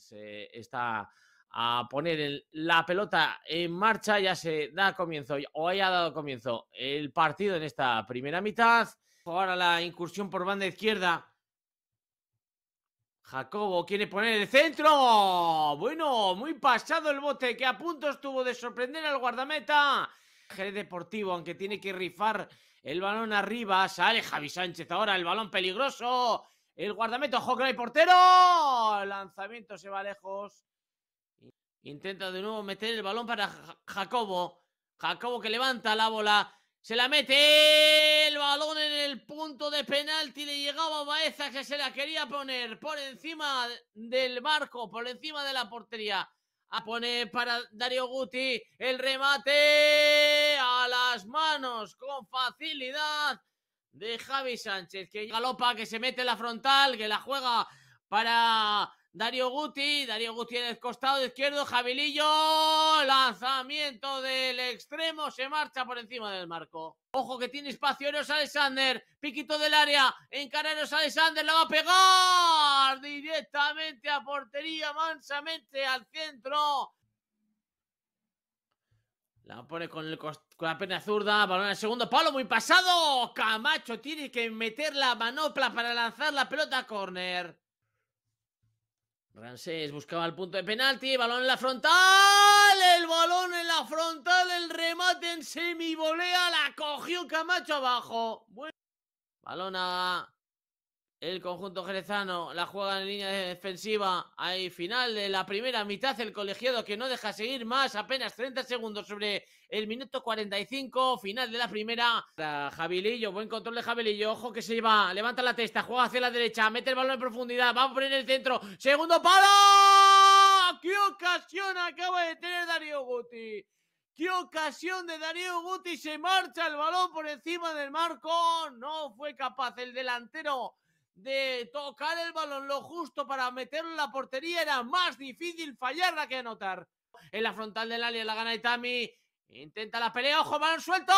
se pues, eh, está a poner la pelota en marcha, ya se da comienzo o haya dado comienzo el partido en esta primera mitad. Ahora la incursión por banda izquierda. Jacobo quiere poner el centro. Bueno, muy pasado el bote que a punto estuvo de sorprender al guardameta. Jerez Deportivo, aunque tiene que rifar el balón arriba, sale Javi Sánchez ahora, el balón peligroso. El guardameta, ojo portero. El lanzamiento se va lejos. Intenta de nuevo meter el balón para Jacobo. Jacobo que levanta la bola. Se la mete el balón en el punto de penalti. Le llegaba a Baeza que se la quería poner por encima del marco, por encima de la portería. A poner para Dario Guti el remate a las manos con facilidad de Javi Sánchez, que galopa, que se mete la frontal, que la juega para Darío Guti, Darío Guti en el costado izquierdo, Javilillo, lanzamiento del extremo, se marcha por encima del marco. Ojo que tiene espacio Eros Alexander, piquito del área, encara Eros Alexander, la va a pegar directamente a portería, mansamente al centro la pone con, la pierna zurda, balón al segundo palo, muy pasado. Camacho tiene que meter la manopla para lanzar la pelota a córner. Rancés buscaba el punto de penalti, balón en la frontal, el balón en la frontal, el remate en volea la cogió Camacho abajo. Balona. balón a el conjunto jerezano la juega en línea defensiva. Ahí final de la primera mitad. El colegiado que no deja seguir más. Apenas 30 segundos sobre el minuto 45. Final de la primera. Jabilillo, Buen control de Jabilillo. Ojo que se lleva. Levanta la testa. Juega hacia la derecha. Mete el balón en profundidad. Va a poner el centro. Segundo palo. ¡Qué ocasión acaba de tener Darío Guti! ¡Qué ocasión de Darío Guti! Se marcha el balón por encima del marco. No fue capaz el delantero de tocar el balón lo justo para meterlo en la portería, era más difícil fallarla que anotar. En la frontal del área la gana Itami. Intenta la pelea, ojo, balón suelto.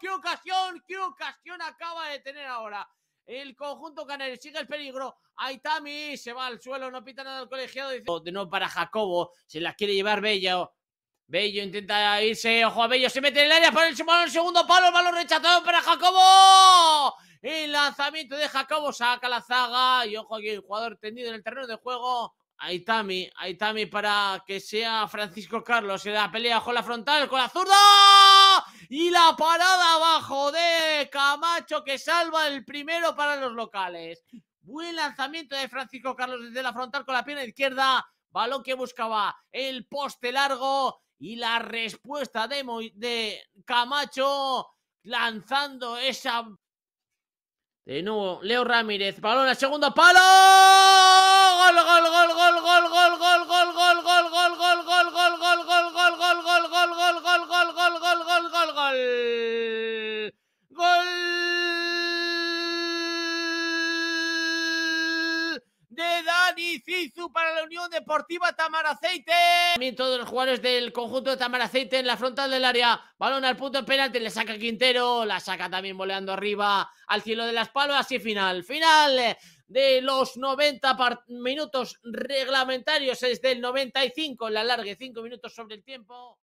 ¡Qué ocasión! ¡Qué ocasión acaba de tener ahora! El conjunto canario sigue el peligro. Itami se va al suelo, no pita nada al colegiado. Dice... No para Jacobo, se la quiere llevar Bello. Bello intenta irse, ojo a Bello, se mete en el área para el segundo palo, el balón rechazado para Jacobo. El lanzamiento de Jacobo saca la zaga. Y ojo aquí, el jugador tendido en el terreno de juego. Aitami, Aitami para que sea Francisco Carlos en la pelea con la frontal, con la zurda y la parada abajo de Camacho que salva el primero para los locales. Buen lanzamiento de Francisco Carlos desde la frontal con la pierna izquierda, balón que buscaba el poste largo y la respuesta de, de Camacho lanzando esa de nuevo, Leo Ramírez. Balón segundo palo. para la Unión Deportiva Tamaraceite. Todos los jugadores del conjunto de Tamaraceite en la frontal del área. Balón al punto de penalti, le saca Quintero, la saca también voleando arriba al cielo de las palmas y final. Final de los 90 minutos reglamentarios, es del 95 la larga, 5 minutos sobre el tiempo.